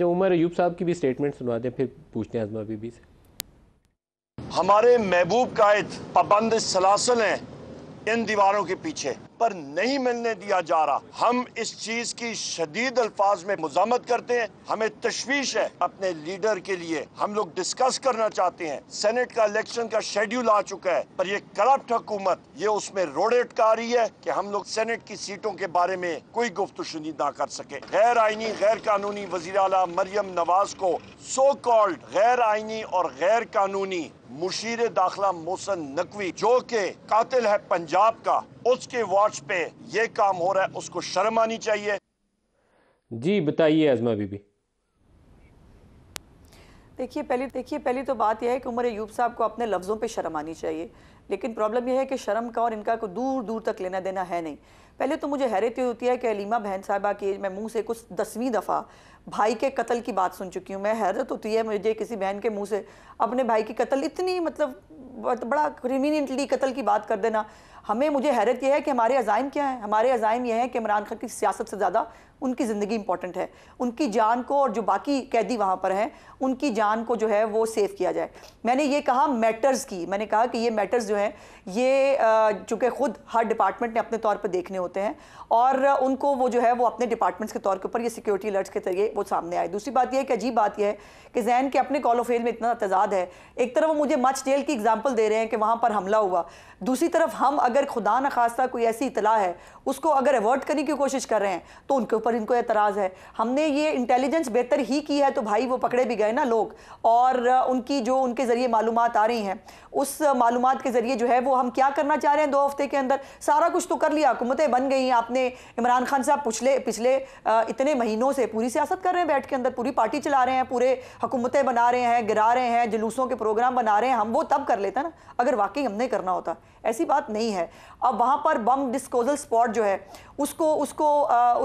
जो अच्छा, उमर अयूब साहब की भी स्टेटमेंट सुना दें फिर पूछते हैं आजमा बीबी से हमारे महबूब कायद पाबंद सलासल हैं इन दीवारों के पीछे पर नहीं मिलने दिया जा रहा हम इस चीज की शदीद अल्फाज में मुजामत करते हैं हमें तशवीश है अपने लीडर के लिए हम लोग डिस्कस करना चाहते हैं सेनेट का इलेक्शन का शेड्यूल आ चुका है पर यह करप्ट हुकूमत ये उसमें रोड़े अटका रही है कि हम लोग सेनेट की सीटों के बारे में कोई गुफ्त शुनी ना कर सके गैर आइनी गैर कानूनी वजीर अला मरियम नवाज को सो कॉल्ड गैर आइनी और गैर कानूनी मुशीर दाखिला मोहसन नकवी जो के कातिल है पंजाब का उसके वॉच पे ये काम हो रहा है उसको शर्म आनी चाहिए जी बताइए अजमा बीबी देखिए पहले देखिए पहली तो बात यह है कि उमर यूब साहब को अपने लफ्ज़ों पे शर्म आनी चाहिए लेकिन प्रॉब्लम यह है कि शर्म का और इनका को दूर दूर तक लेना देना है नहीं पहले तो मुझे हैरत ये होती है कि अलीमा बहन साहबा की मैं मुंह से कुछ दसवीं दफ़ा भाई के कत्ल की बात सुन चुकी हूँ मैं हैरत होती है मुझे किसी बहन के मुंह से अपने भाई की कत्ल इतनी मतलब बड़ा क्रिमिनेंटली कत्ल की बात कर देना हमें मुझे हैरत यह है कि हमारे अजाइम क्या हैं हमारे अजाइम यह है कि इमरान खान की सियासत से ज़्यादा उनकी ज़िंदगी इंपॉर्टेंट है उनकी जान को और जो बाकी कैदी वहाँ पर हैं उनकी जान को जो है वो सेव किया जाए मैंने ये कहा मैटर्स की मैंने कहा कि ये मैटर्स जो हैं ये चूँकि ख़ुद हर डिपार्टमेंट ने अपने तौर पर देखने होते हैं और उनको वो जो है वो अपने डिपार्टमेंट्स के तौर के ऊपर ये सिक्योरिटी अलर्ट्स के जरिए वो सामने आए दूसरी बात यह है कि अजीब बात यह है कि जैन के अपने कॉल ऑफ फेल में इतना तजाद है एक तरफ वो मुझे मच जेल की एग्जाम्पल दे रहे हैं कि वहाँ पर हमला हुआ दूसरी तरफ हम अगर खुदा न खास्ता कोई ऐसी इतला है उसको अगर अवॉर्ड करने की कोशिश कर रहे हैं तो उनके ऊपर इनको एतराज़ है हमने ये इंटेलिजेंस बेहतर ही की है तो भाई वो पकड़े भी गए ना लोग और उनकी जो उनके ज़रिए मालूम आ रही हैं उस मालूम के ज़रिए जो है वो हम क्या करना चाह रहे हैं दो हफ्ते के अंदर सारा कुछ तो कर लिया हुकूमत बन गई आपने इमरान खान साहब पिछले पिछले इतने महीनों से पूरी सियासत कर रहे हैं बैठ के अंदर पूरी पार्टी चला रहे हैं पूरे हुकूमतें बना रहे हैं गिरा रहे हैं जुलूसों के प्रोग्राम बना रहे हैं हम वो तब कर लेते ना अगर वाकई हमने करना होता ऐसी बात नहीं है अब वहाँ पर बम डिस्पोजल स्पॉट जो है उसको उसको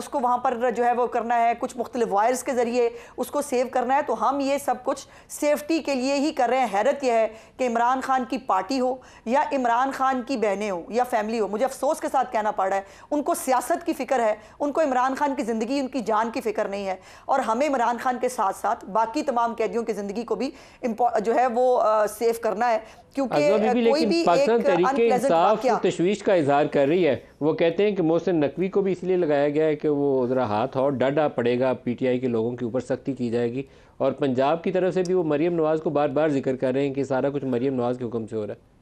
उसको वहाँ पर जो है वो करना है कुछ मुख्तलि वायर्स के ज़रिए उसको सेव करना है तो हम ये सब कुछ सेफ्टी के लिए ही कर रहे हैं हैरत यह है कि इमरान खान की पार्टी हो या इमरान खान की बहनें हो या फैमिली हो मुझे अफसोस के साथ कहना पड़ रहा है उनको सियासत की फ़िक्र है उनको इमरान खान की ज़िंदगी उनकी जान की फ़िक्र नहीं है और हमें इमरान खान के साथ साथ बाकी तमाम कैदियों की ज़िंदगी को भी जो है वो सेव करना है क्योंकि कोई भी एक तशवीश का इजहार कर रही है वो कहते हैं कि मोहसिन नकवी को भी इसलिए लगाया गया है कि वो ज़रा हाथ और डटा पड़ेगा पीटीआई के लोगों के ऊपर सख्ती की जाएगी और पंजाब की तरफ से भी वो मरियम नवाज़ को बार बार जिक्र कर रहे हैं कि सारा कुछ मरियम नवाज़ के हुक्म से हो रहा है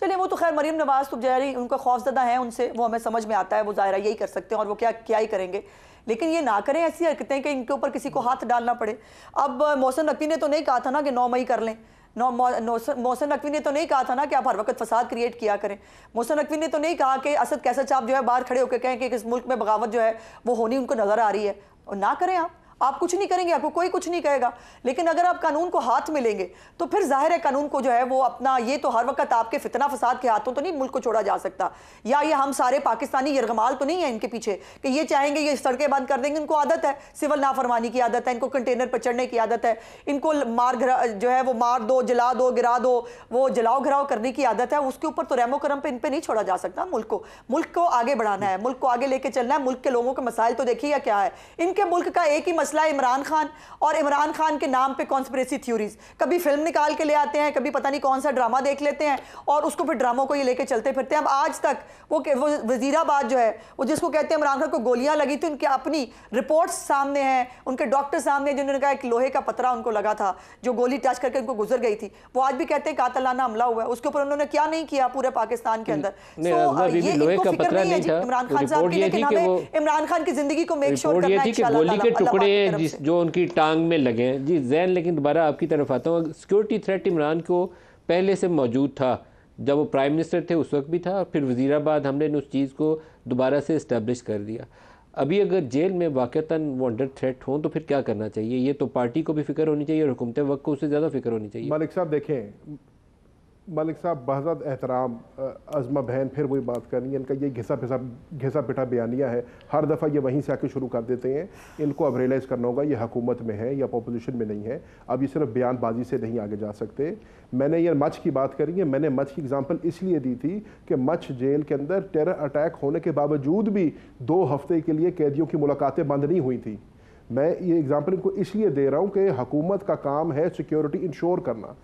चलिए वो तो खैर मरीम नवाज तो जहरी उनका खौफजदा है उनसे वो हमें समझ में आता है वो ज़ाहिर यही कर सकते हैं और वो क्या क्या ही करेंगे लेकिन ये ना करें ऐसी हरकतें कि इनके ऊपर किसी को हाथ डालना पड़े अब मौसम नकवी ने तो नहीं कहा था ना कि नौ मई कर लें नौ मौसम नकवी ने तो नहीं कहा था ना कि आप हर वक्त फसाद क्रिएट किया करें मौसम नकवी ने तो नहीं कहा कि असद कैसा चाप जो है बाहर खड़े होकर कहें कि इस मुल्क में बगावत जो है वो होनी उनको नज़र आ रही है और ना करें आप आप कुछ नहीं करेंगे आपको कोई कुछ नहीं कहेगा लेकिन अगर आप कानून को हाथ में लेंगे तो फिर जाहिर है कानून को जो है वो अपना ये तो हर वक्त आपके फितना फसाद के हाथों तो नहीं मुल्क को छोड़ा जा सकता या ये हम सारे पाकिस्तानी यरगमाल तो नहीं है इनके पीछे कि ये चाहेंगे ये सड़कें बंद कर देंगे इनको आदत है सिविल नाफरमानी की आदत है इनको कंटेनर पर चढ़ने की आदत है इनको मार जो है वो मार दो जला दो गिरा दो वो जलाओ घिराव करने की आदत है उसके ऊपर तो रेमो करम पर इन पर नहीं छोड़ा जा सकता मुल्क को मुल्क को आगे बढ़ाना है मुल्क को आगे लेके चलना है मुल्क के लोगों के मसाइल तो देखिए क्या है इनके मुल्क का एक ही मसला इमरान खान और इमरान खान के नाम पे कॉन्स्परेसी थ्योरीज कभी फिल्म निकाल के ले आते हैं कभी पता नहीं कौन सा ड्रामा देख लेते हैं और उसको फिर ड्रामों को ये लेके चलते फिरते हैं अब आज तक वो, वो वजीराबाद जो है वो जिसको कहते हैं इमरान खान को गोलियां लगी थी उनकी अपनी रिपोर्ट्स सामने हैं उनके डॉक्टर सामने जिन्होंने कहा एक लोहे का पतरा उनको लगा था जो गोली टच करके उनको गुजर गई थी वो आज भी कहते हैं कातलाना हमला हुआ है उसके ऊपर उन्होंने क्या नहीं किया पूरे पाकिस्तान के अंदर इमरान खान साहब की लेकिन हमें इमरान खान की जिंदगी को मेक श्योर करना है गोली के टुकड़े हैं जिस जो उनकी टांग में लगे हैं जी जैन लेकिन दोबारा आपकी तरफ आता हूँ सिक्योरिटी थ्रेट इमरान को पहले से मौजूद था जब वो प्राइम मिनिस्टर थे उस वक्त भी था और फिर वजीराबाद हमने उस चीज़ को दोबारा से इस्टेब्लिश कर दिया अभी अगर जेल में वाक़ता वो अंडर थ्रेट हों तो फिर क्या करना चाहिए ये तो पार्टी को भी फिक्र होनी चाहिए और हुकूमत वक्त को उससे ज़्यादा फिक्र होनी चाहिए मालिक साहब देखें मलिक साहब बहजत एहतराम अजमा बहन फिर वही बात करनी है इनका ये घिसा पिसा घिसा पिटा बयानिया है हर दफ़ा ये वहीं से आके शुरू कर देते हैं इनको अब रियलाइज़ करना होगा ये हकूमत में है या अपोजिशन में नहीं है अब ये सिर्फ बयानबाजी से नहीं आगे जा सकते मैंने ये मच की बात करी है मैंने मच की एग्ज़ाम्पल इसलिए दी थी कि मच जेल के अंदर टेरर अटैक होने के बावजूद भी दो हफ्ते के लिए कैदियों की मुलाकातें बंद नहीं हुई थी मैं ये एग्ज़ाम्पल इनको इसलिए दे रहा हूँ कि हुकूमत का काम है सिक्योरिटी इंश्योर करना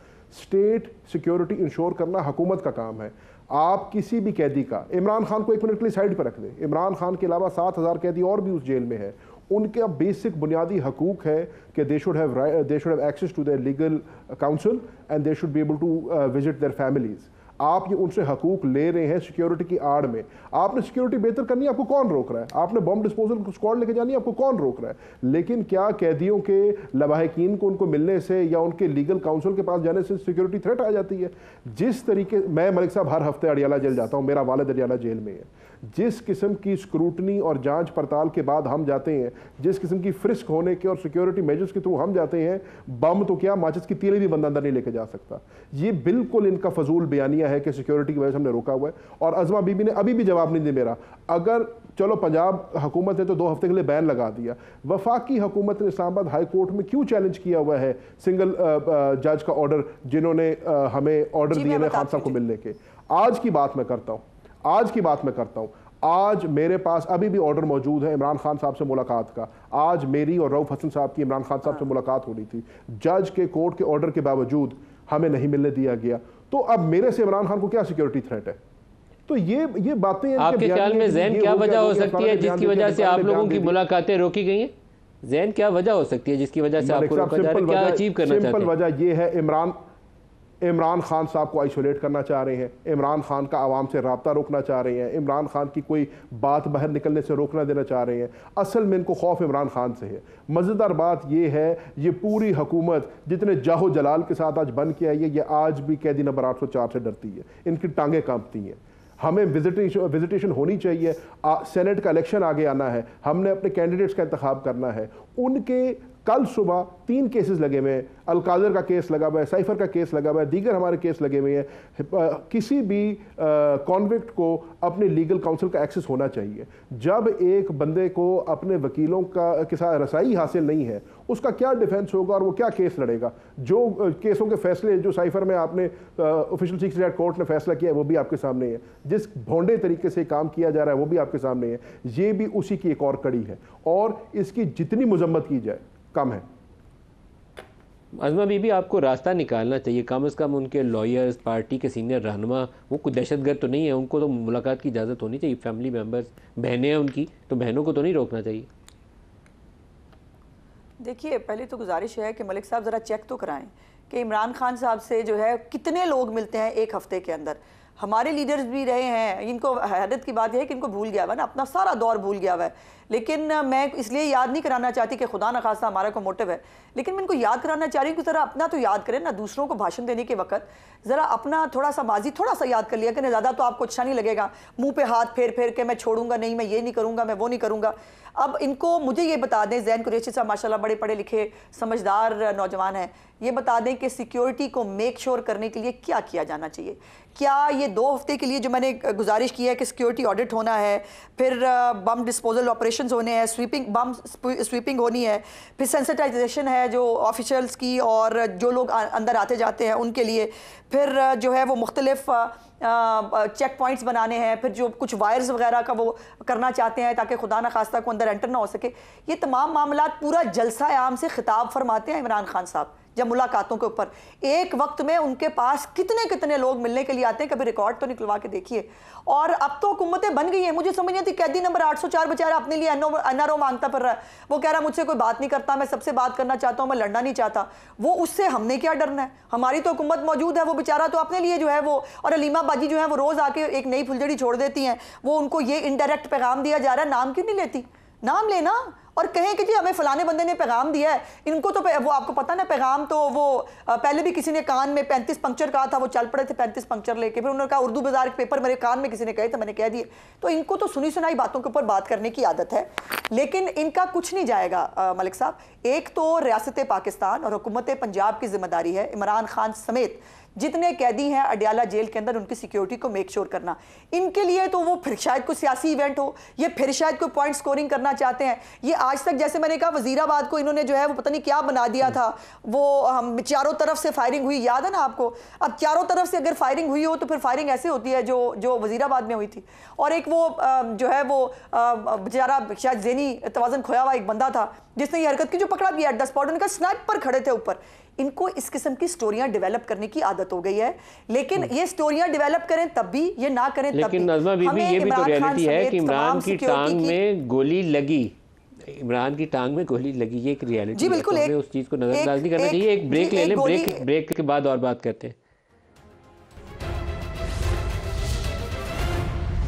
स्टेट सिक्योरिटी इंश्योर करना हुकूमत का काम है आप किसी भी कैदी का इमरान खान को एक मिनट के लिए साइड पर रख दें इमरान खान के अलावा सात हज़ार कैदी और भी उस जेल में है उनका बेसिक बुनियादी हकूक है कि they should have they should have access to their legal counsel and they should be able to visit their families आप ये उनसे हकूक ले रहे हैं सिक्योरिटी की आड़ में आपने सिक्योरिटी बेहतर करनी है आपको कौन रोक रहा है आपने बम डिस्पोजल स्क्वाड लेके जानी है आपको कौन रोक रहा है लेकिन क्या कैदियों के लवाहकिन को उनको मिलने से या उनके लीगल काउंसिल के पास जाने से सिक्योरिटी थ्रेट आ जाती है जिस तरीके मैं मलिक साहब हर हफ्ते अडियाला जेल जाता हूँ मेरा वालद अडियाला जेल में है जिस किस्म की स्क्रूटनी और जांच पड़ताल के बाद हम जाते हैं जिस किस्म की फ्रिस्क होने के और सिक्योरिटी मेजर्स के थ्रू हम जाते हैं बम तो क्या माचिस की तीले भी बंदा अंदर नहीं लेके जा सकता ये बिल्कुल इनका फजूल बयानिया है कि सिक्योरिटी की वजह से हमने रोका हुआ है और अजमा बीबी ने अभी भी जवाब नहीं दिया मेरा अगर चलो पंजाब हुकूमत ने तो दो हफ्ते के लिए बैन लगा दिया वफाकी हुकूमत ने इस्लामाबाद हाई कोर्ट में क्यों चैलेंज किया हुआ है सिंगल जज का ऑर्डर जिन्होंने हमें ऑर्डर दिए हैं खान साहब को मिलने के आज की बात मैं करता हूँ आज की बात मैं करता हूँ आज मेरे पास अभी भी ऑर्डर मौजूद है इमरान खान साहब से मुलाकात का आज मेरी और रऊफ हसन साहब की इमरान खान साहब से हाँ। मुलाकात होनी थी जज के कोर्ट के ऑर्डर के बावजूद हमें नहीं मिलने दिया गया तो अब मेरे से इमरान खान को क्या सिक्योरिटी थ्रेट है तो ये ये बातें आपके ख्याल में जैन क्या वजह हो सकती है जिसकी वजह से आप लोगों की मुलाकातें रोकी गई हैं जैन क्या वजह हो सकती है जिसकी वजह से आपको सिंपल वजह ये है इमरान इमरान खान साहब को आइसोलेट करना चाह रहे हैं इमरान खान का आवाम से रबता रोकना चाह रहे हैं इमरान खान की कोई बात बाहर निकलने से रोकना देना चाह रहे हैं असल में इनको खौफ इमरान खान से है मज़ेदार बात यह है ये पूरी हुकूमत जितने जाहो जलाल के साथ आज बन के आई है ये आज भी कैदी नंबर आठ सौ चार से डरती है इनकी टांगें कांपती हैं हमें विजिटेशन विजिटेशन होनी चाहिए आ, सेनेट का इलेक्शन आगे आना है हमने अपने कैंडिडेट्स का इंतखब करना है उनके कल सुबह तीन केसेस लगे हुए हैं अलकादर का केस लगा हुआ है साइफर का केस लगा हुआ है दीगर हमारे केस लगे हुए हैं किसी भी कॉन्विक्ट को अपने लीगल काउंसिल का एक्सेस होना चाहिए जब एक बंदे को अपने वकीलों का के साथ रसाई हासिल नहीं है उसका क्या डिफेंस होगा और वो क्या केस लड़ेगा जो केसों के फैसले जो साइफर में आपने ऑफिशियल चीफ सेक्रेटरी कोर्ट ने फैसला किया है वो भी आपके सामने है जिस भोंडे तरीके से काम किया जा रहा है वो भी आपके सामने है ये भी उसी की एक और कड़ी है और इसकी जितनी मजम्मत की जाए कम है अजमा बीबी आपको रास्ता निकालना चाहिए कम अज़ कम उनके लॉयर्स पार्टी के सीनियर रहनमा वो कोई दहशतगर्द तो नहीं है उनको तो मुलाकात की इजाज़त होनी चाहिए फैमिली मेम्बर्स बहनें हैं उनकी तो बहनों को तो नहीं रोकना चाहिए देखिए पहले तो गुजारिश है कि मलिक साहब ज़रा चेक तो कराएं कि इमरान खान साहब से जो है कितने लोग मिलते हैं एक हफ़्ते के अंदर हमारे लीडर्स भी रहे हैं इनको हैरत की बात यह है कि इनको भूल गया हुआ ना अपना सारा दौर भूल गया हुआ है लेकिन मैं इसलिए याद नहीं कराना चाहती कि खुदा न खासा हमारा को मोटिव है लेकिन मैं इनको याद कराना चाह रही हूँ कि ज़रा अपना तो याद करें ना दूसरों को भाषण देने के वक्त ज़रा अपना थोड़ा सा माजी थोड़ा सा याद कर लिया करें ज़्यादा तो आपको अच्छा नहीं लगेगा मुँह पर हाथ फेर फेर के मैं छोड़ूंगा नहीं मैं ये नहीं करूँगा मैं वो नहीं करूँगा अब इनको मुझे ये बता दें जैन कुरेशी साहब माशाला बड़े पढ़े लिखे समझदार नौजवान हैं ये बता दें कि सिक्योरिटी को मेक श्योर करने के लिए क्या किया जाना चाहिए क्या ये दो हफ्ते के लिए जो मैंने गुजारिश की है कि सिक्योरिटी ऑडिट होना है फिर बम डिस्पोजल ऑपरेशन ऑपरेशन होने हैं स्वीपिंग बम स्वीपिंग होनी है फिर सेंसिटाइजेशन है जो ऑफिशल्स की और जो लोग अंदर आते जाते हैं उनके लिए फिर जो है वो मुख्तलिफ़ चेक पॉइंट्स बनाने हैं फिर जो कुछ वायर्स वगैरह का वो करना चाहते हैं ताकि खुदा ना खास्ता को अंदर एंटर ना हो सके ये तमाम मामला पूरा जलसा आम से खिताब फरमाते हैं इमरान खान साहब जब मुलाकातों के ऊपर एक वक्त में उनके पास कितने कितने लोग मिलने के लिए आते हैं कभी रिकॉर्ड तो निकलवा के देखिए और अब तो हुकूमतें बन गई हैं मुझे समझ नहीं आती कैदी नंबर 804 बेचारा अपने लिए एन आर मांगता पड़ रहा है वो कह रहा मुझसे कोई बात नहीं करता मैं सबसे बात करना चाहता हूँ मैं लड़ना नहीं चाहता वो उससे हमने क्या डरना है हमारी तो हुकूमत मौजूद है वो बेचारा तो अपने लिए जो है वो और अलीमा बाजी जो है वो रोज़ आके एक नई फुलझड़ी छोड़ देती हैं वो उनको ये इनडायरेक्ट पैगाम दिया जा रहा है नाम क्यों नहीं लेती नाम लेना और कहें कि जी हमें फलाने बंदे ने पैगाम दिया है इनको तो वो आपको पता ना पैगाम तो वो पहले भी किसी ने कान में पैंतीस पंक्चर कहा था वो चल पड़े थे पैंतीस पंक्चर लेके फिर उन्होंने कहा उर्दू बाजार के पेपर मेरे कान में किसी ने कहे थे मैंने कह दिए तो इनको तो सुनी सुनाई बातों के ऊपर बात करने की आदत है लेकिन इनका कुछ नहीं जाएगा आ, मलिक साहब एक तो रियासत पाकिस्तान और हुकूमत पंजाब की जिम्मेदारी है इमरान खान समेत जितने कैदी हैं अडियाला जेल के अंदर उनकी सिक्योरिटी को मेक श्योर करना इनके लिए तो वो फिर शायद कोई सियासी इवेंट हो ये फिर शायद कोई पॉइंट स्कोरिंग करना चाहते हैं ये आज तक जैसे मैंने कहा वजीराबाद को इन्होंने जो है वो पता नहीं क्या बना दिया था वो हम चारों तरफ से फायरिंग हुई याद है ना आपको अब चारों तरफ से अगर फायरिंग हुई हो तो फिर फायरिंग ऐसे होती है जो जो वजीराबाद में हुई थी और एक वो जो है वो बेचारा शायद जैनी तोज़न खोया हुआ एक बंदा था जिसने ये हरकत की जो पकड़ा भी एट द स्पॉट उनका स्नाइपर खड़े थे ऊपर इनको इस किस्म की स्टोरियां डेवलप करने की आदत हो गई है लेकिन हम्म। ये स्टोरियां डेवलप करें तब भी ये ना करें लेकिन नजमा भी ये भी तो रियलिटी है कि इमरान की टांग में गोली लगी इमरान की टांग में गोली लगी ये एक रियलिटी जी बिल्कुल तो उस चीज़ को नजरअंदाज नहीं करना चाहिए एक ब्रेक ले लें ब्रेक के बाद और बात करते हैं